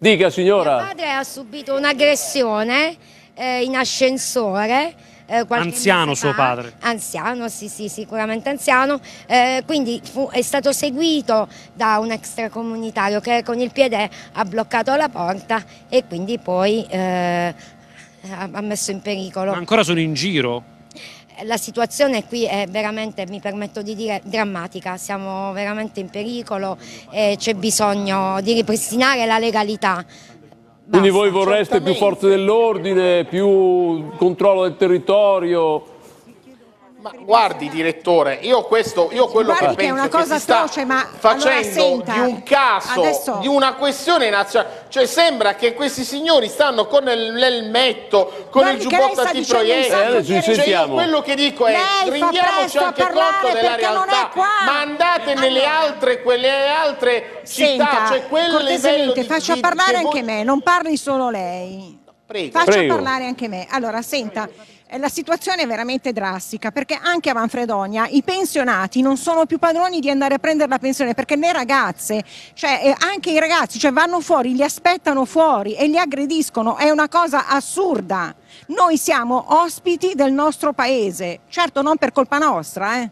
Dica signora. Mio padre ha subito un'aggressione eh, in ascensore. Eh, anziano suo padre. Anziano, sì, sì, sicuramente anziano. Eh, quindi fu, è stato seguito da un extracomunitario che con il piede ha bloccato la porta e quindi poi eh, ha messo in pericolo. Ma ancora sono in giro? la situazione qui è veramente, mi permetto di dire, drammatica, siamo veramente in pericolo e c'è bisogno di ripristinare la legalità. Basta. Quindi voi vorreste Certamente. più forze dell'ordine, più controllo del territorio? Ma guardi direttore, io questo, io quello guardi che penso che, è una cosa che si atroce, ma facendo allora senta, di un caso, adesso... di una questione nazionale, cioè sembra che questi signori stanno con l'elmetto, con guardi il giubbotto antiproiettile, eh, cioè io quello che dico è lei rendiamoci anche conto della realtà, ma andate allora. nelle altre, quelle altre senta, città, cioè quelle livello di... faccia parlare anche voi... me, non parli solo lei. Prego. Faccio Prego. parlare anche me. Allora, senta, eh, la situazione è veramente drastica perché anche a Manfredonia i pensionati non sono più padroni di andare a prendere la pensione perché le ragazze, cioè eh, anche i ragazzi, cioè vanno fuori, li aspettano fuori e li aggrediscono, è una cosa assurda. Noi siamo ospiti del nostro paese, certo non per colpa nostra, eh.